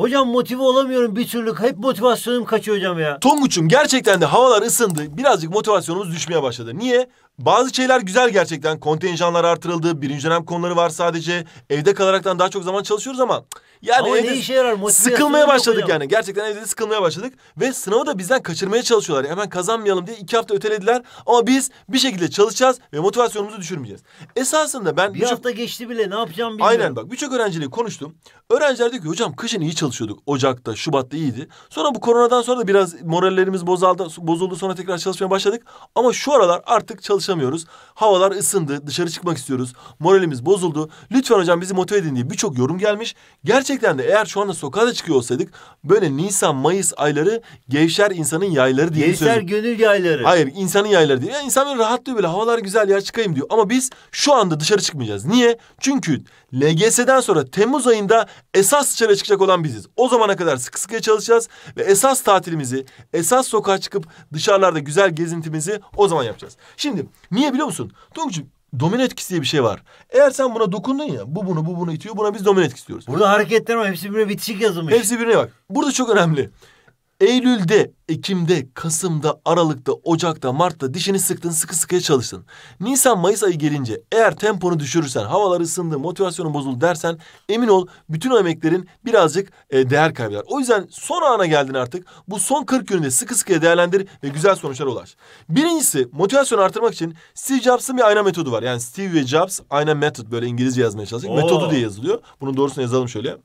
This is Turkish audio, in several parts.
Hocam motive olamıyorum bir türlü. Hep motivasyonum kaçıyor hocam ya. Tonguç'um gerçekten de havalar ısındı. Birazcık motivasyonumuz düşmeye başladı. Niye? Bazı şeyler güzel gerçekten. Kontenjanlar artırıldı. Birinci dönem konuları var sadece. Evde kalaraktan daha çok zaman çalışıyoruz ama... Yani ama evde işe yarar? sıkılmaya başladık yani. Gerçekten evde sıkılmaya başladık. Ve sınavı da bizden kaçırmaya çalışıyorlar. hemen kazanmayalım diye iki hafta ötelediler. Ama biz bir şekilde çalışacağız ve motivasyonumuzu düşürmeyeceğiz. Esasında ben... Bir çok... hafta geçti bile ne yapacağım bilmiyorum. Aynen bak birçok öğrenciyle konuştum. Öğrenciler diyor ki hocam kışın iyi çalışıyorduk. Ocak'ta, Şubat'ta iyiydi. Sonra bu koronadan sonra da biraz morallerimiz bozuldu. Bozuldu sonra tekrar çalışmaya başladık. Ama şu aralar artık çalış çalışamıyoruz. Havalar ısındı, dışarı çıkmak istiyoruz, moralimiz bozuldu. Lütfen hocam bizi motive edin diye birçok yorum gelmiş. Gerçekten de eğer şu anda sokağa da çıkıyor olsaydık böyle Nisan, Mayıs ayları gevşer insanın yayları diye Gevşer sözüm. gönül yayları. Hayır insanın yayları diye. Yani insan böyle rahatlıyor böyle havalar güzel ya çıkayım diyor. Ama biz şu anda dışarı çıkmayacağız. Niye? Çünkü LGS'den sonra Temmuz ayında esas dışarı çıkacak olan biziz. O zamana kadar sıkı sıkıya çalışacağız ve esas tatilimizi, esas sokağa çıkıp dışarılarda güzel gezintimizi o zaman yapacağız. Şimdi niye biliyor musun? Tuncuğum domino etkisi diye bir şey var. Eğer sen buna dokundun ya bu bunu bu bunu itiyor buna biz domino etkisi diyoruz. Burada hareketler var hepsi birbirine bitişik yazılmış. Hepsi birbirine bak. Burada çok önemli. Eylül'de, Ekim'de, Kasım'da, Aralık'ta, Ocak'ta, Mart'ta dişini sıktın, sıkı sıkıya çalıştın. Nisan, Mayıs ayı gelince eğer temponu düşürürsen, havalar ısındı, motivasyonun bozuldu dersen emin ol bütün o emeklerin birazcık e, değer kaybeder. O yüzden son ana geldin artık. Bu son 40 gününde sıkı sıkıya değerlendir ve güzel sonuçlara ulaş. Birincisi motivasyonu artırmak için Steve Jobs'ın bir ayna metodu var. Yani Steve ve Jobs ayna method böyle İngilizce yazmaya çalıştık. Metodu diye yazılıyor. Bunun doğrusunu yazalım şöyle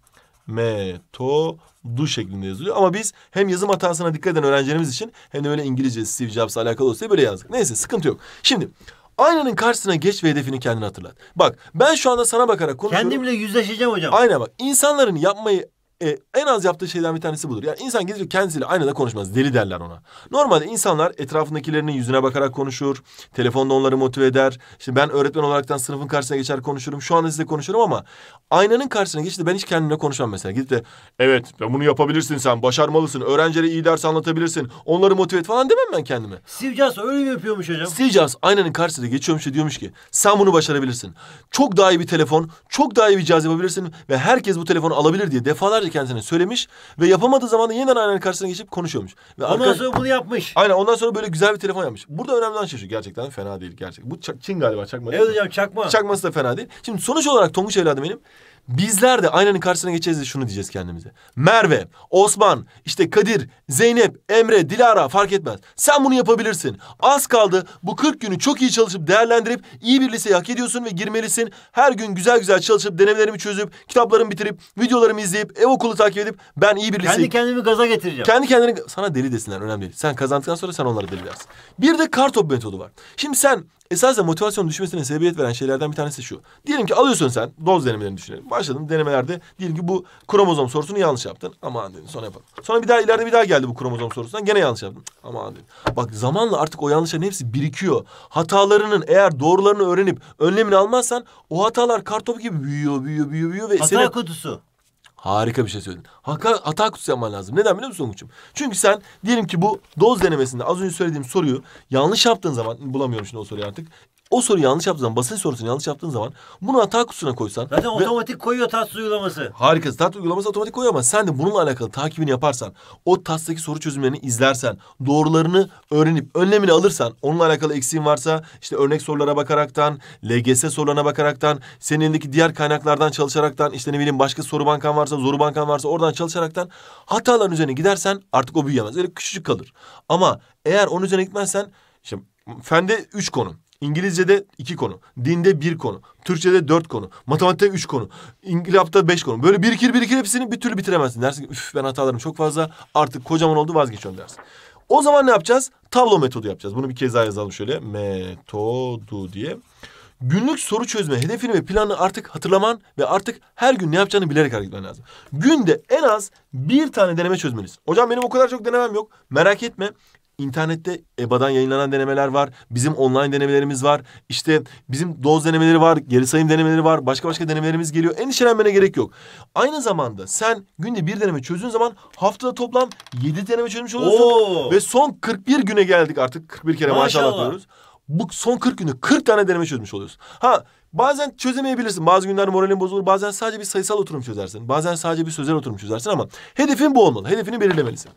metodu şeklinde yazılıyor. Ama biz hem yazım hatasına dikkat eden öğrencilerimiz için hem de böyle İngilizce Steve Jobs'la alakalı olsa böyle yazdık. Neyse sıkıntı yok. Şimdi aynanın karşısına geç ve hedefini kendine hatırlat. Bak ben şu anda sana bakarak konuşuyorum. Kendimle yüzleşeceğim hocam. Aynen bak insanların yapmayı e, en az yaptığı şeyden bir tanesi budur. Yani insan gidip kendisiyle aynada konuşmaz. Deli derler ona. Normalde insanlar etrafındakilerinin yüzüne bakarak konuşur. Telefonda onları motive eder. İşte ben öğretmen olaraktan sınıfın karşısına geçer konuşurum. Şu anda size konuşurum ama aynanın karşısına geçti ben hiç kendimle konuşmam mesela. Gidip de evet ben bunu yapabilirsin sen. Başarmalısın. Öğrencilere iyi ders anlatabilirsin. Onları motive et falan demem ben kendime. Steve Jobs öyle mi yapıyormuş hocam? Steve Jobs aynanın karşısına geçiyormuş diyormuş ki sen bunu başarabilirsin. Çok daha iyi bir telefon, çok daha iyi bir cihaz yapabilirsin ve herkes bu telefonu alabilir diye defalarca kendisine söylemiş ve yapamadığı zaman da yeniden aynanın karşısına geçip konuşuyormuş. Ve Ondan arka... sonra bunu yapmış. Aynen ondan sonra böyle güzel bir telefon yapmış. Burada önemli olan şey şu gerçekten fena değil gerçek. Bu çak, Çin galiba çakma. Evet hocam çakma. Çakması da fena değil. Şimdi sonuç olarak Tonguç evladım benim Bizler de aynanın karşısına geçeceğiz de şunu diyeceğiz kendimize. Merve, Osman, işte Kadir, Zeynep, Emre, Dilara fark etmez. Sen bunu yapabilirsin. Az kaldı bu 40 günü çok iyi çalışıp değerlendirip iyi bir liseye hak ediyorsun ve girmelisin. Her gün güzel güzel çalışıp denemelerimi çözüp kitaplarımı bitirip videolarımı izleyip ev okulu takip edip ben iyi bir liseye... Kendi kendimi gaza getireceğim. Kendi kendini sana deli desinler önemli değil. Sen kazandıktan sonra sen onları deli dersin. Bir de kartop metodu var. Şimdi sen Esasen motivasyon düşmesine sebebiyet veren şeylerden bir tanesi şu. Diyelim ki alıyorsun sen doz denemelerini düşünelim. Başladın denemelerde diyelim ki bu kromozom sorusunu yanlış yaptın. Aman dedin sonra yapalım. Sonra bir daha ileride bir daha geldi bu kromozom sorusundan gene yanlış yaptın. Aman dedin. Bak zamanla artık o yanlışların hepsi birikiyor. Hatalarının eğer doğrularını öğrenip önlemini almazsan o hatalar kartop gibi büyüyor büyüyor büyüyor büyüyor. Ve Hata senin... kutusu. Harika bir şey söyledin. Haka, hata kutusu yapman lazım. Neden biliyor musun Onguç'um? Çünkü sen diyelim ki bu doz denemesinde az önce söylediğim soruyu yanlış yaptığın zaman... Bulamıyorum şimdi o soruyu artık o soruyu yanlış yaptığın zaman, basınç sorusunu yanlış yaptığın zaman bunu hata kutusuna koysan... Zaten ve... otomatik koyuyor TAS uygulaması. Harika. TAS uygulaması otomatik koyuyor ama sen de bununla alakalı takibini yaparsan, o TAS'taki soru çözümlerini izlersen, doğrularını öğrenip önlemini alırsan, onunla alakalı eksiğin varsa işte örnek sorulara bakaraktan, LGS sorularına bakaraktan, senin elindeki diğer kaynaklardan çalışaraktan, işte ne bileyim başka soru bankan varsa, zoru bankan varsa oradan çalışaraktan hataların üzerine gidersen artık o büyüyemez. Öyle küçücük kalır. Ama eğer onun üzerine gitmezsen Şimdi Fende üç konu. İngilizce'de iki konu. Dinde bir konu. Türkçe'de dört konu. Matematikte üç konu. İngilap'ta beş konu. Böyle birikir birikir hepsini bir türlü bitiremezsin. Dersin üf ben hatalarım çok fazla. Artık kocaman oldu vazgeçiyorum dersin. O zaman ne yapacağız? Tablo metodu yapacağız. Bunu bir kez daha yazalım şöyle. Metodu diye. Günlük soru çözme hedefini ve planını artık hatırlaman ve artık her gün ne yapacağını bilerek hareket etmen lazım. Günde en az bir tane deneme çözmeniz. Hocam benim o kadar çok denemem yok. Merak etme. İnternette EBA'dan yayınlanan denemeler var. Bizim online denemelerimiz var. İşte bizim doz denemeleri var. Geri sayım denemeleri var. Başka başka denemelerimiz geliyor. Endişelenmene gerek yok. Aynı zamanda sen günde bir deneme çözdüğün zaman haftada toplam yedi deneme çözmüş oluyorsun. Oo. Ve son 41 güne geldik artık. 41 kere maşallah, maşallah diyoruz. Bu son 40 günde 40 tane deneme çözmüş oluyorsun. Ha Bazen çözemeyebilirsin. Bazı günler moralin bozulur. Bazen sadece bir sayısal oturum çözersin. Bazen sadece bir sözel oturum çözersin ama hedefin bu olmalı. Hedefini belirlemelisin.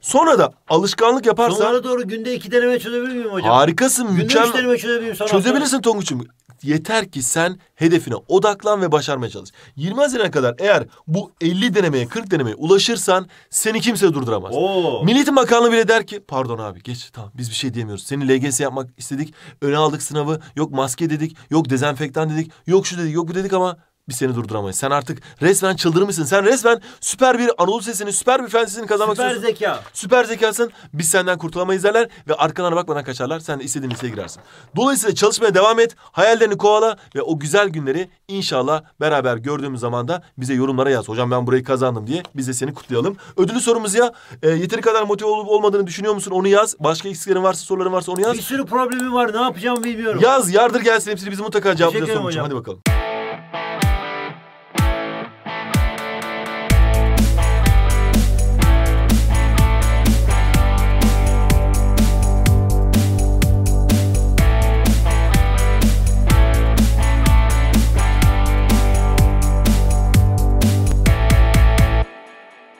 Sonra da alışkanlık yaparsan... Sonra doğru günde iki deneme çözebilir miyim hocam? Harikasın. Günde mükemmel. üç deneme çözebilir miyim? Sonra Çözebilirsin Tonguç'um. Yeter ki sen hedefine odaklan ve başarmaya çalış. 20 Haziran'a kadar eğer bu 50 denemeye 40 denemeye ulaşırsan seni kimse durduramaz. Oo. Milli Bakanlığı bile der ki pardon abi geç tamam biz bir şey diyemiyoruz. Seni LGS yapmak istedik öne aldık sınavı yok maske dedik yok dezenfektan dedik yok şu dedik yok bu dedik ama biz seni durduramayız. Sen artık resmen çıldırmışsın. Sen resmen süper bir Anadolu sesini, süper bir fen sesini kazanmak süper istiyorsun. Süper zeka. Süper zekasın. Biz senden kurtulamayız derler ve arkalarına bakmadan kaçarlar. Sen de istediğin liseye girersin. Dolayısıyla çalışmaya devam et. Hayallerini kovala ve o güzel günleri inşallah beraber gördüğümüz zaman da bize yorumlara yaz. Hocam ben burayı kazandım diye biz de seni kutlayalım. Ödülü sorumuz ya. E, yeteri kadar motive olup olmadığını düşünüyor musun? Onu yaz. Başka eksiklerin varsa, soruların varsa onu yaz. Bir sürü problemim var. Ne yapacağımı bilmiyorum. Yaz, yardır gelsin hepsini. Biz mutlaka cevaplayacağız sonucu. Hadi bakalım.